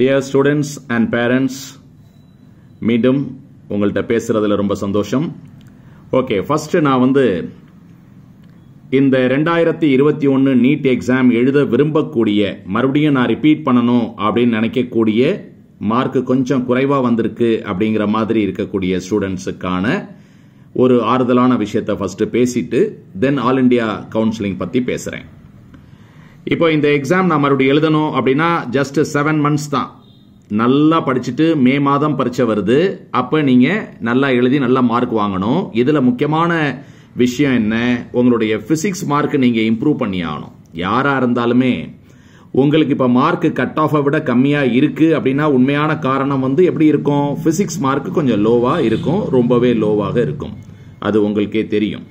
Dear students and parents மீண்டும் உங்கள்கிட்ட பேசுறதுல ரொம்ப சந்தோஷம் ஓகே ஃபர்ஸ்ட் நான் வந்து இந்த ரெண்டாயிரத்தி இருபத்தி ஒன்று நீட் எக்ஸாம் எழுத விரும்பக்கூடிய மறுபடியும் நான் ரிப்பீட் பண்ணணும் அப்படின்னு நினைக்கக்கூடிய மார்க் கொஞ்சம் குறைவாக வந்திருக்கு அப்படிங்கிற மாதிரி இருக்கக்கூடிய ஸ்டூடெண்ட்ஸுக்கான ஒரு ஆறுதலான விஷயத்தை ஃபர்ஸ்ட் பேசிட்டு தென் ஆல் இண்டியா கவுன்சிலிங் பற்றி பேசுகிறேன் இப்போ இந்த எக்ஸாம் நான் மறுபடியும் எழுதணும் அப்படின்னா ஜஸ்ட் செவன் மந்த்ஸ் தான் நல்லா படிச்சுட்டு மே மாதம் பரீட்சை வருது அப்போ நீங்கள் நல்லா எழுதி நல்லா மார்க் வாங்கணும் இதில் முக்கியமான விஷயம் என்ன உங்களுடைய ஃபிசிக்ஸ் மார்க் நீங்கள் இம்ப்ரூவ் பண்ணி ஆகணும் யாராக இருந்தாலுமே உங்களுக்கு இப்போ மார்க் கட் ஆஃபை விட கம்மியாக இருக்குது அப்படின்னா உண்மையான காரணம் வந்து எப்படி இருக்கும் ஃபிசிக்ஸ் மார்க் கொஞ்சம் லோவாக இருக்கும் ரொம்பவே லோவாக இருக்கும் அது உங்களுக்கே தெரியும்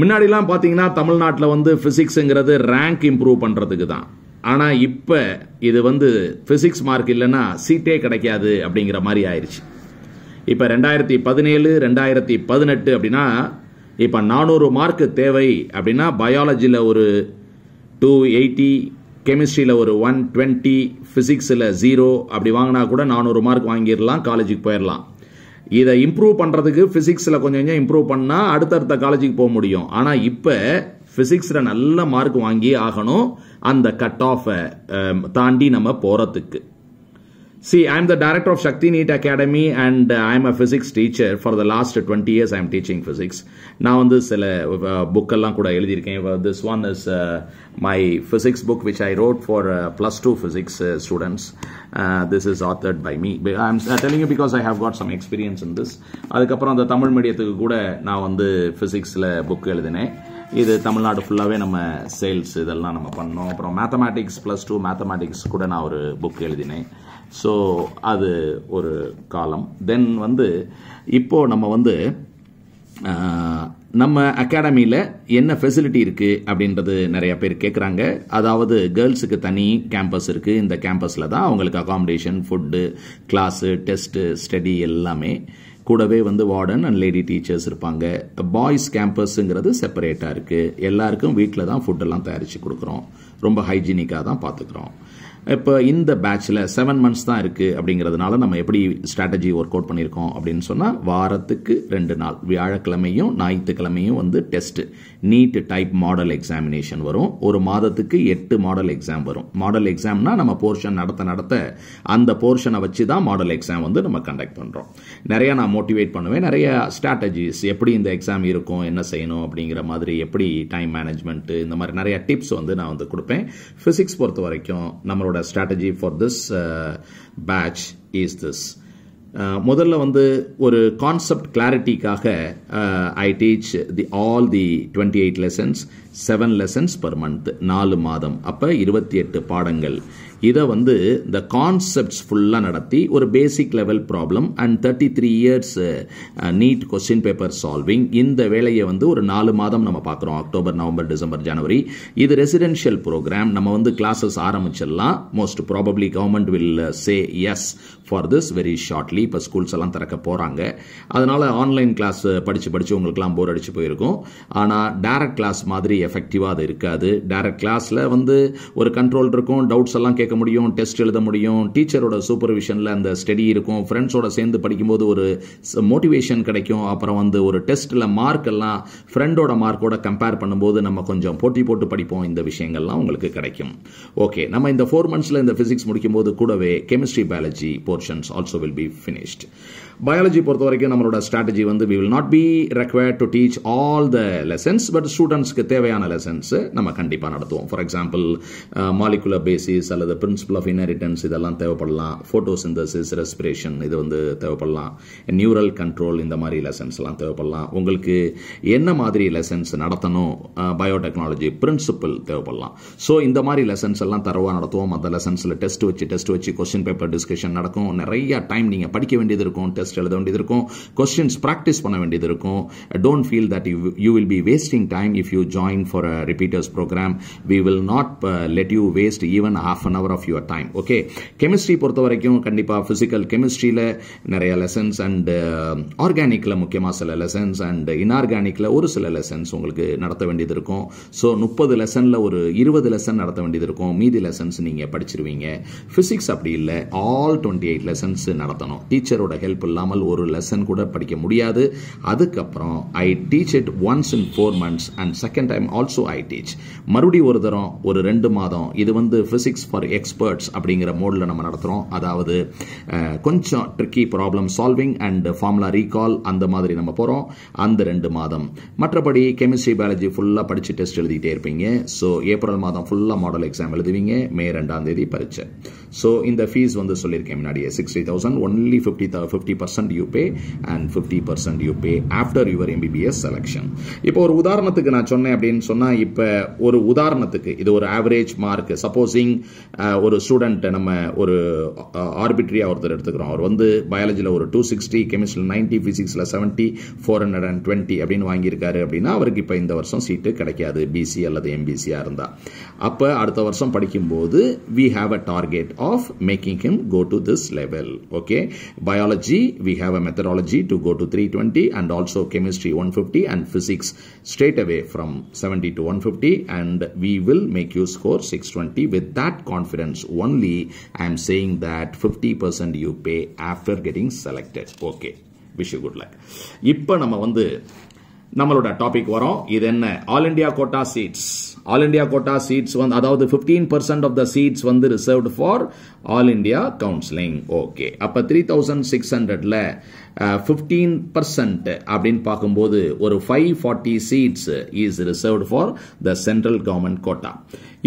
முன்னாடிலாம் பார்த்தீங்கன்னா தமிழ்நாட்டில் வந்து ஃபிசிக்ஸுங்கிறது ரேங்க் இம்ப்ரூவ் பண்ணுறதுக்கு தான் ஆனால் இப்போ இது வந்து ஃபிசிக்ஸ் மார்க் இல்லைன்னா சீட்டே கிடைக்காது அப்படிங்கிற மாதிரி ஆயிடுச்சு இப்போ ரெண்டாயிரத்தி பதினேழு ரெண்டாயிரத்தி பதினெட்டு அப்படின்னா இப்போ நானூறு மார்க் தேவை அப்படின்னா பயாலஜியில் ஒரு டூ எயிட்டி கெமிஸ்ட்ரியில் ஒரு ஒன் டுவெண்ட்டி ஃபிசிக்ஸில் ஜீரோ அப்படி வாங்கினா கூட நானூறு மார்க் வாங்கிடலாம் காலேஜுக்கு போயிடலாம் இதை இம்ப்ரூவ் பண்ணுறதுக்கு ஃபிசிக்ஸில் கொஞ்சம் கொஞ்சம் இம்ப்ரூவ் பண்ணால் அடுத்தடுத்த காலேஜுக்கு போக முடியும் ஆனால் இப்போ ஃபிசிக்ஸில் நல்ல மார்க் வாங்கி ஆகணும் அந்த கட் ஆஃபை தாண்டி நம்ம போகிறதுக்கு See, I'm the director of Shakti Neet Academy and uh, I'm a physics teacher. For the last 20 years, I'm teaching physics. நான் வந்து சில புக்கெல்லாம் uh, கூட எழுதியிருக்கேன் this one is my physics book which I wrote for plus two physics students this is authored by me I'm telling because I have got some experience in this அதுக்கப்புறம் அந்த தமிழ் மீடியத்துக்கு கூட நான் வந்து ஃபிசிக்ஸில் புக் எழுதினேன் இது தமிழ்நாடு ஃபுல்லாகவே நம்ம சேல்ஸ் இதெல்லாம் நம்ம பண்ணோம் அப்புறம் மேத்தமேட்டிக்ஸ் ப்ளஸ் டூ மேத்தமேட்டிக்ஸ் கூட நான் ஒரு புக் எழுதினேன் ஸோ அது ஒரு காலம் தென் வந்து இப்போது நம்ம வந்து நம்ம அகாடமியில் என்ன ஃபெசிலிட்டி இருக்குது அப்படின்றது நிறையா பேர் கேட்குறாங்க அதாவது கேர்ள்ஸுக்கு தனி கேம்பஸ் இருக்குது இந்த கேம்பஸில் தான் அவங்களுக்கு accommodation food class test study எல்லாமே கூடவே வந்து வார்டன் அண்ட் லேடி டீச்சர்ஸ் இருப்பாங்க பாய்ஸ் கேம்பஸுங்கிறது செப்பரேட்டாக இருக்குது எல்லாருக்கும் வீட்டில் தான் ஃபுட்டெல்லாம் தயாரித்து கொடுக்குறோம் ரொம்ப ஹைஜீனிக்காக தான் பார்த்துக்குறோம் இப்போ இந்த பேட்சில் செவன் மந்த்ஸ் தான் இருக்குது அப்படிங்கிறதுனால நம்ம எப்படி ஸ்ட்ராட்டஜி ஒர்க் அவுட் பண்ணியிருக்கோம் அப்படின்னு சொன்னால் வாரத்துக்கு ரெண்டு நாள் வியாழக்கிழமையும் ஞாயிற்றுக்கிழமையும் வந்து test NEET type model examination வரும் ஒரு மாதத்துக்கு எட்டு மாடல் எக்ஸாம் வரும் மாடல் எக்ஸாம்னா நம்ம போர்ஷன் நடத்த நடத்த அந்த போர்ஷனை வச்சு தான் மாடல் எக்ஸாம் வந்து நம்ம கண்டக்ட் பண்ணுறோம் நிறையா நான் மோட்டிவேட் பண்ணுவேன் நிறைய ஸ்ட்ராட்டஜிஸ் எப்படி இந்த எக்ஸாம் இருக்கும் என்ன செய்யணும் அப்படிங்கிற மாதிரி எப்படி டைம் மேனேஜ்மெண்ட்டு இந்த மாதிரி நிறையா டிப்ஸ் வந்து நான் வந்து கொடுப்பேன் கொடுப்பேன் ஃபிசிக்ஸ் பொறுத்த வரைக்கும் நம்மளோட strategy for this batch is this முதல்ல வந்து ஒரு கான்செப்ட் கிளாரிட்டிக்காக I teach the all the twenty eight lessons seven lessons per month நாலு மாதம் அப்போ இருபத்தி எட்டு பாடங்கள் இதை வந்து இந்த கான்செப்ட்ஸ் ஃபுல்லாக நடத்தி ஒரு basic level problem and thirty three years NEET question paper solving இந்த வேலையை வந்து ஒரு நாலு மாதம் நம்ம பார்க்குறோம் அக்டோபர் நவம்பர் டிசம்பர் ஜனவரி இது ரெசிடென்ஷியல் ப்ரோக்ராம் நம்ம வந்து கிளாஸஸ் ஆரம்பிச்சிடலாம் most probably government will say yes for this very shortly இப்போ ஸ்கூல்ஸ் எல்லாம் திறக்க போகிறாங்க அதனால் ஆன்லைன் கிளாஸ் uh, படித்து படித்து உங்களுக்குலாம் போர் அடித்து போயிருக்கும் ஆனால் டேரக்ட் கிளாஸ் மாதிரி எஃபெக்டிவாக அது இருக்காது டேரக்ட் கிளாஸில் வந்து ஒரு கண்ட்ரோல் இருக்கும் டவுட்ஸ் எல்லாம் கேட்க படிக்க முடியும் டெஸ்ட் எழுத முடியும் டீச்சரோட சூப்பர்விஷனில் அந்த ஸ்டடி இருக்கும் ஃப்ரெண்ட்ஸோட சேர்ந்து படிக்கும்போது ஒரு மோட்டிவேஷன் கிடைக்கும் அப்புறம் வந்து ஒரு டெஸ்ட்டில் மார்க் எல்லாம் ஃப்ரெண்டோட மார்க்கோட கம்பேர் பண்ணும்போது நம்ம கொஞ்சம் போட்டி போட்டு படிப்போம் இந்த விஷயங்கள்லாம் உங்களுக்கு கிடைக்கும் ஓகே நம்ம இந்த ஃபோர் மந்த்ஸில் இந்த ஃபிசிக்ஸ் முடிக்கும்போது கூடவே chemistry biology portions also will be finished biology பொறுத்த வரைக்கும் நம்மளோட ஸ்ட்ராட்டஜி வந்து we will not be required to teach all the lessons but ஸ்டூடெண்ட்ஸ்க்கு தேவையான லெசன்ஸு நம்ம கண்டிப்பாக நடத்துவோம் ஃபார் எக்ஸாம்பிள் மாலிகுலர் பேசிஸ் அல்லது பிரின்சிபல் ஆஃப் இன்ஹெரிட்டன்ஸ் இதெல்லாம் தேவைப்படலாம் சிந்தசிஸ் ரெஸ்பிரேஷன் இது வந்து தேவைப்படலாம் நியூரல் கண்ட்ரோல் இந்த மாதிரி லெசன்ஸ்லாம் தேவைப்படலாம் உங்களுக்கு என்ன மாதிரி லெசன்ஸ் நடத்தணும் பயோடெக்னாலஜி uh, பிரின்சிபல் தேவைப்படலாம் ஸோ இந்த மாதிரி லெசன்ஸ் எல்லாம் தரவாக நடத்துவோம் அந்த லெசன்ஸில் டெஸ்ட் வச்சு டெஸ்ட் வச்சு கொஸ்டின் பேப்பர் டிஸ்கஷன் நடக்கும் நிறைய டைம் நீங்கள் படிக்க வேண்டியது இருக்கும் டெஸ்ட் டெஸ்ட் எழுத வேண்டியது இருக்கும் கொஸ்டின்ஸ் ப்ராக்டிஸ் பண்ண வேண்டியது இருக்கும் don't feel that you you will be wasting time if you join for a repeaters program we will not let you waste even half an hour of your time okay chemistry பொறுத்த வரைக்கும் கண்டிப்பாக physical கெமிஸ்ட்ரியில் நிறைய lessons and ஆர்கானிக்கில் முக்கியமாக சில lessons and இன்ஆர்கானிக்கில் ஒரு சில lessons உங்களுக்கு நடத்த வேண்டியது இருக்கும் ஸோ முப்பது லெசனில் ஒரு இருபது லெசன் நடத்த வேண்டியது இருக்கும் மீதி லெசன்ஸ் நீங்கள் படிச்சிருவீங்க ஃபிசிக்ஸ் அப்படி இல்லை ஆல் டுவெண்ட்டி எயிட் லெசன்ஸ் நடத்தணும் டீச்சரோட ஹெல்ப் இல்லாமல் ஒரு லெசன் கூட படிக்க முடியாது அதுக்கப்புறம் I teach it once in four months and second time also I teach மறுபடியும் ஒரு தரம் ஒரு ரெண்டு மாதம் இது வந்து ஃபிசிக்ஸ் ஃபார் எக்ஸ்பர்ட்ஸ் அப்படிங்கிற மோடில் நம்ம நடத்துகிறோம் அதாவது கொஞ்சம் tricky problem solving and formula recall அந்த மாதிரி நம்ம போகிறோம் அந்த ரெண்டு மாதம் மற்றபடி கெமிஸ்ட்ரி பயாலஜி ஃபுல்லாக படித்து டெஸ்ட் எழுதிட்டே இருப்பீங்க ஸோ ஏப்ரல் மாதம் ஃபுல்லாக மாடல் எக்ஸாம் எழுதுவீங்க மே ரெண்டாம் தேதி பரீட்சை ஸோ இந்த ஃபீஸ் வந்து சொல்லியிருக்கேன் முன்னாடியே sixty thousand only fifty fifty percent you pay and fifty percent you pay after your MBBS selection இப்போ ஒரு உதாரணத்துக்கு நான் சொன்னேன் அப்படின்னு சொன்னால் இப்போ ஒரு உதாரணத்துக்கு இது ஒரு ஆவரேஜ் மார்க் சப்போஸிங் ஒரு ஸ்டூடெண்ட்டை நம்ம ஒரு ஆர்பிட்ரியாக ஒருத்தர் எடுத்துக்கிறோம் அவர் வந்து பயாலஜியில் ஒரு டூ சிக்ஸ்டி கெமிஸ்ட்ரியில் நைன்ட்டி ஃபிசிக்ஸில் seventy four hundred and twenty அப்படின்னு வாங்கியிருக்காரு அப்படின்னா அவருக்கு இப்போ இந்த வருஷம் சீட்டு கிடைக்காது பிசி அல்லது எம்பிசியாக இருந்தால் அப்போ அடுத்த வருஷம் படிக்கும்போது we have a target of making him go to this level okay biology we have a methodology to go to 320 and also chemistry 150 and physics straight away from 70 to 150 and we will make you score 620 with that confidence only I am saying that 50% you pay after getting selected okay wish you good luck. இப்போ நம்ம வந்து நம்மளோட topic வரும் இது என்ன all India quota seats all India quota seats வந்து அதாவது fifteen percent of the seats வந்து reserved for all India counselling okay அப்போ த்ரீ தௌசண்ட் சிக்ஸ் ஹண்ட்ரட்ல ஃபிஃப்டீன் பர்சன்ட் அப்படின்னு பார்க்கும்போது ஒரு five forty seats is reserved for the central government quota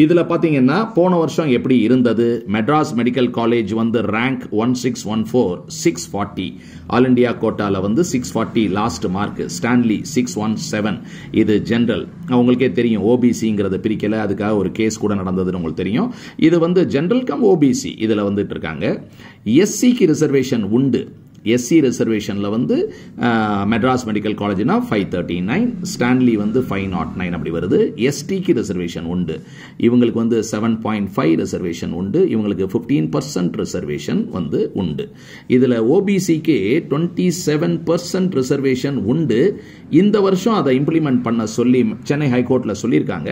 இதில் பார்த்தீங்கன்னா போன வருஷம் எப்படி இருந்தது மெட்ராஸ் மெடிக்கல் காலேஜ் வந்து rank one six one four six forty all India கோட்டாவில் வந்து six forty last mark Stanley six one seven இது ஜென்ரல் உங்களுக்கே தெரியும் ஓபிசிங்கிறத பிரிக்கலை அதுக்காக ஒரு கேஸ் கூட நடந்ததுன்னு உங்களுக்கு தெரியும் இது வந்து ஜென்ரல் கம் ஓபிசி இதில் வந்துட்டு இருக்காங்க எஸ்சிக்கு ரிசர்வேஷன் உண்டு எஸ்சி ரிசர்வேஷனில் வந்து மெட்ராஸ் மெடிக்கல் காலேஜ்னா ஃபைவ் தேர்ட்டி நைன் ஸ்டான்லி வந்து ஃபைவ் நாட் நைன் அப்படி வருது எஸ்டிக்கு ரிசர்வேஷன் உண்டு இவங்களுக்கு வந்து செவன் பாயிண்ட் ஃபைவ் ரிசர்வேஷன் உண்டு இவங்களுக்கு ஃபிஃப்டீன் பர்சன்ட் ரிசர்வேஷன் வந்து உண்டு இதில் ஓபிசிக்கு டுவெண்ட்டி செவன் பர்சன்ட் ரிசர்வேஷன் உண்டு இந்த வருஷம் அதை இம்ப்ளிமெண்ட் பண்ண சொல்லி சென்னை ஹைகோர்ட்டில் சொல்லியிருக்காங்க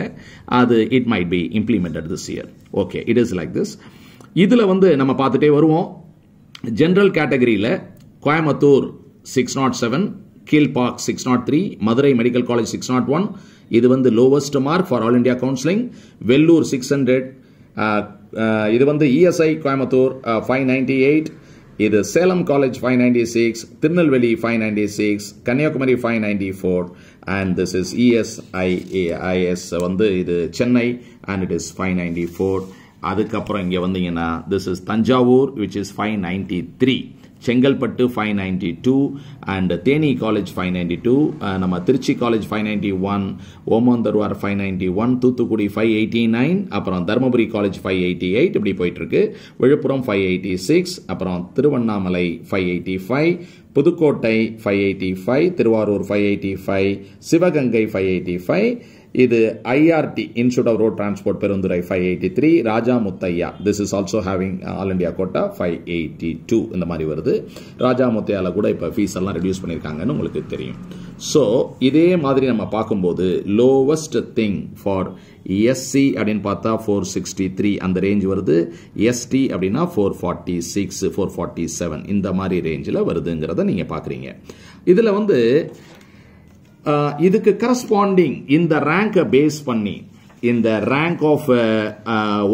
அது it might be implemented this year okay it is like this இதில் வந்து நம்ம பார்த்துட்டே வருவோம் ஜென்ரல் கேட்டகரியில் Coimbatore six nought seven Kilpauk six nought three Madurai medical college six nought one இது வந்து lowest mark for all India counselling Vellore six hundred இது வந்து ESI Coimbatore five ninety eight இது Salem college five ninety six Tirunelveli five ninety six Kanyakumari five ninety four and this is ESIAIS வந்து இது Chennai and it is five ninety four அதுக்கப்புறம் இங்கே வந்தீங்கன்னா this is Thanjavur which is five ninety three Chengalpattu five ninety two and Theni college five ninety two நம்ம Trichy college five ninety one Omandurar five ninety one Thoothukudi five eighty nine அப்புறம் Dharmapuri college five eighty eight இப்படி போயிட்டுருக்கு Villupuram five eighty six அப்புறம் Tiruvannamalai five eighty five Pudukkottai five eighty five Tiruvarur five eighty five Sivaganga five eighty five இது IRT institute of road transport Perundurai five eighty three Raja Muthiah this is also having all India quota five eighty two இந்த மாதிரி வருது ராஜா முத்தையாவில் கூட இப்போ fees எல்லாம் reduce பண்ணியிருக்காங்கன்னு உங்களுக்கு தெரியும் ஸோ இதே மாதிரி நம்ம பார்க்கும்போது லோவஸ்ட் திங் ஃபார் எஸ்சி அப்படின்னு பார்த்தா ஃபோர் சிக்ஸ்டி த்ரீ அந்த ரேஞ்ச் வருது எஸ்டி அப்படின்னா four forty six four forty seven இந்த மாதிரி ரேஞ்சில் வருதுங்கிறத நீங்கள் பார்க்குறீங்க இதில் வந்து இதுக்கு கரஸ்பாண்டிங் இந்த ரேங்கை பேஸ் பண்ணி இந்த ரேங்க் ஆஃப்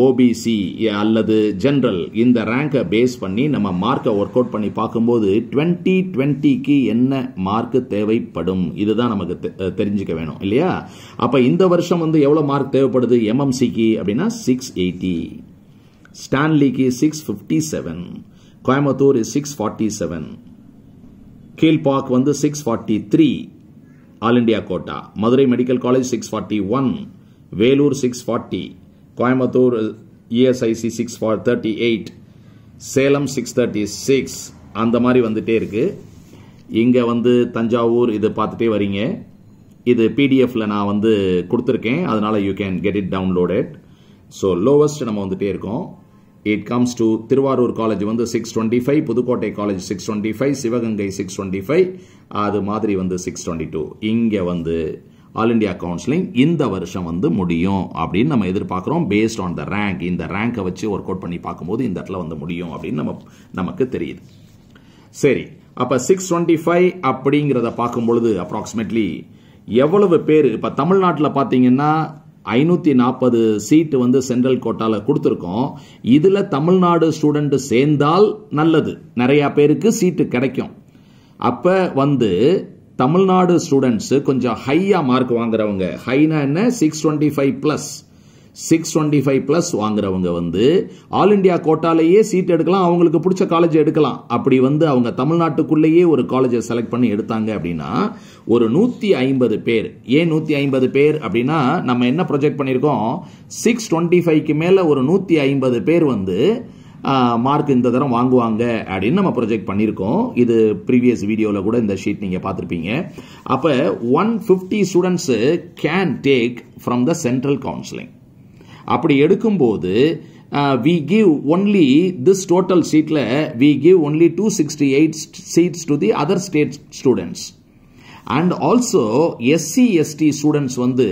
ஓபிசி அல்லது ஜென்ரல் இந்த ரேங்கை பேஸ் பண்ணி நம்ம மார்க்கை ஒர்க் அவுட் பண்ணி பார்க்கும்போது டுவெண்ட்டி டுவெண்ட்டிக்கு என்ன மார்க்கு தேவைப்படும் இதுதான் நமக்கு தெரிஞ்சுக்க வேணும் இல்லையா அப்போ இந்த வருஷம் வந்து எவ்வளோ மார்க் தேவைப்படுது எம்எம்சிக்கு அப்படின்னா சிக்ஸ் எயிட்டி ஸ்டான்லிக்கு six fifty seven Coimbatore six forty seven Kilpauk வந்து six forty three all India quota Madurai medical college six forty one Vellore six forty Coimbatore ESIC six four thirty eight Salem six thirty six அந்த மாதிரி வந்துகிட்டே இருக்குது இங்கே வந்து தஞ்சாவூர் இது பார்த்துட்டே வரீங்க இது பிடிஎஃப்பில் நான் வந்து கொடுத்துருக்கேன் அதனால you can get it downloaded so lowest நம்ம வந்துகிட்டே இருக்கோம் it comes to Tiruvarur college வந்து six twenty five Pudukkottai college six twenty five Sivaganga six twenty five அது மாதிரி வந்து சிக்ஸ் டுவெண்ட்டி டூ இங்கே வந்து ஆல் இண்டியா கவுன்சிலிங் இந்த வருஷம் வந்து முடியும் அப்படின்னு நம்ம எதிர்பார்க்குறோம் பேஸ்ட் ஆன் த ரேங்க் இந்த ரேங்கை வச்சு ஒர்க் அவுட் பண்ணி பார்க்கும்போது இந்த இடத்துல வந்து முடியும் அப்படின்னு நம்ம நமக்கு தெரியுது சரி அப்போ சிக்ஸ் டுவெண்ட்டி ஃபைவ் அப்படிங்கிறத பார்க்கும்பொழுது அப்ராக்சிமேட்லி எவ்வளவு பேர் இப்போ தமிழ்நாட்டில் பார்த்தீங்கன்னா ஐநூற்றி நாற்பது சீட்டு வந்து சென்ட்ரல் கோட்டாவில் கொடுத்துருக்கோம் இதில் தமிழ்நாடு ஸ்டூடெண்ட்டு சேர்ந்தால் நல்லது நிறையா பேருக்கு சீட்டு கிடைக்கும் அப்போ வந்து தமிழ்நாடு ஸ்டூடெண்ட்ஸு கொஞ்சம் ஹையாக மார்க் வாங்குறவங்க ஹைனா என்ன six twenty five plus six twenty five plus வாங்குறவங்க வந்து ஆல் இண்டியா கோட்டாலேயே சீட் எடுக்கலாம் அவங்களுக்கு பிடிச்ச காலேஜ் எடுக்கலாம் அப்படி வந்து அவங்க தமிழ்நாட்டுக்குள்ளேயே ஒரு காலேஜை செலக்ட் பண்ணி எடுத்தாங்க அப்படின்னா ஒரு நூற்றி ஐம்பது பேர் ஏன் நூற்றி ஐம்பது பேர் அப்படின்னா நம்ம என்ன ப்ரொஜெக்ட் பண்ணியிருக்கோம் சிக்ஸ் டுவெண்ட்டி ஃபைவ்க்கு மேலே ஒரு நூற்றி ஐம்பது பேர் வந்து மார்க் இந்த தரம் வாங்குவாங்க அப்படின்னு நம்ம ப்ரொஜெக்ட் பண்ணியிருக்கோம் இது ப்ரீவியஸ் வீடியோவில் கூட இந்த ஷீட் நீங்கள் பார்த்துருப்பீங்க அப்போ one fifty students can take from the central counselling அப்படி எடுக்கும்போது we give only this total சீட்டில் we give only two sixty eight seats to the other state students and also SC ST students வந்து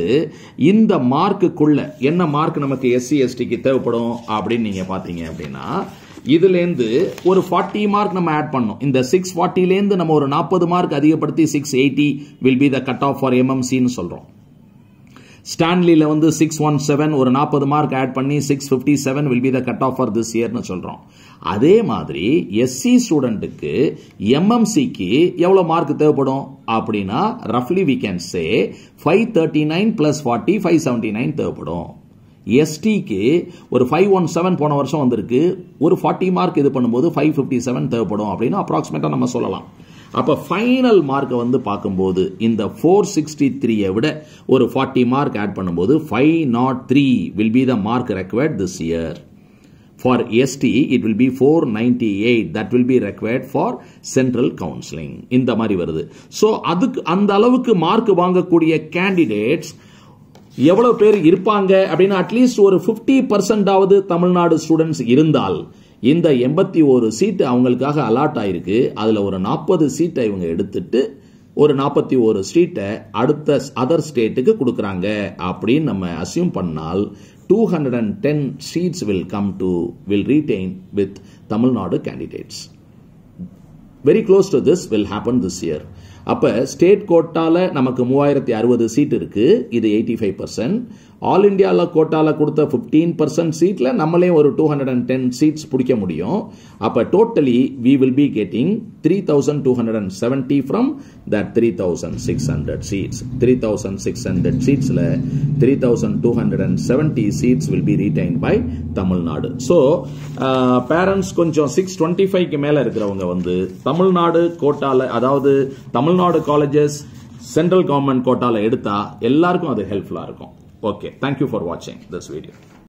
இந்த மார்க்குக்குள்ள என்ன mark நமக்கு SC எஸ்டிக்கு தேவைப்படும் அப்படின்னு நீங்கள் பார்த்தீங்க அப்படின்னா இதுலேருந்து ஒரு ஃபார்ட்டி மார்க் நம்ம ஆட் பண்ணோம் இந்த சிக்ஸ் ஃபார்ட்டிலேருந்து நம்ம ஒரு நாற்பது மார்க் அதிகப்படுத்தி six eighty will be the cut off for எம்எம்சின்னு சொல்கிறோம் ஸ்டான்லியில் வந்து சிக்ஸ் ஒன் செவன் ஒரு நாற்பது மார்க் ஆட் பண்ணி six fifty seven will be the cut off for this இயர்னு சொல்கிறோம் அதே மாதிரி எஸ்சி ஸ்டூடெண்ட்டுக்கு எம்எம்சிக்கு எவ்வளோ மார்க் தேவைப்படும் அப்படின்னா ரஃப்லி we can say five thirty nine plus forty five seventy nine தேவைப்படும் எஸ்டிக்கு ஒரு ஃபைவ் ஒன் செவன் போன வருஷம் வந்திருக்கு ஒரு ஃபார்ட்டி மார்க் இது பண்ணும்போது ஃபைவ் ஃபிஃப்டி செவன் தேவைப்படும் அப்படின்னு அப்ராக்சிமேட்டாக நம்ம சொல்லலாம் அப்போ ஃபைனல் மார்க்கை வந்து பார்க்கும்போது இந்த ஃபோர் சிக்ஸ்டி த்ரீயை விட ஒரு ஃபார்ட்டி மார்க் ஆட் பண்ணும்போது five nought three will be the mark required this year for ST it will be four ninety eight that will be required for central counselling இந்த மாதிரி வருது ஸோ அதுக்கு அந்த அளவுக்கு மார்க் வாங்கக்கூடிய கேண்டிடேட்ஸ் எவ்வளோ பேர் இருப்பாங்க அப்படின்னா அட்லீஸ்ட் ஒரு ஃபிஃப்டி பர்சன்டாவது தமிழ்நாடு ஸ்டூடெண்ட்ஸ் இருந்தால் இந்த எண்பத்தி ஒரு சீட்டு அவங்களுக்காக அலாட் ஆகிருக்கு அதில் ஒரு நாற்பது சீட்டை இவங்க எடுத்துட்டு ஒரு நாற்பத்தி ஒரு சீட்டை அடுத்த அதர் ஸ்டேட்டுக்கு கொடுக்குறாங்க அப்படின்னு நம்ம அசியூம் பண்ணால் two hundred and ten seats will come to will retain with Tamil Nadu candidates very close to this will happen this year அப்போ ஸ்டேட் கோட்டாவில் நமக்கு மூவாயிரத்தி அறுபது சீட் இருக்குது இது எயிட்டி ஃபைவ் பர்சன்ட் ஆல் இண்டியாவில் கோட்டாவில் கொடுத்த ஃபிஃப்டீன் பர்சன்ட் சீட்டில் நம்மளே ஒரு two hundred and ten seats பிடிக்க முடியும் அப்போ totally we will be getting three thousand two hundred and seventy from that three thousand six hundred seats three thousand six hundred சீட்ஸில் three thousand two hundred and seventy seats will be retain by Tamil Nadu so parents கொஞ்சம் six twenty ஃபைவ்க்கு மேலே இருக்கிறவங்க வந்து தமிழ்நாடு கோட்டாவில் அதாவது Tamil Nadu colleges central government கோட்டாவில் எடுத்தால் எல்லாருக்கும் அது ஹெல்ப்ஃபுல்லாக இருக்கும் Okay, thank you for watching this video.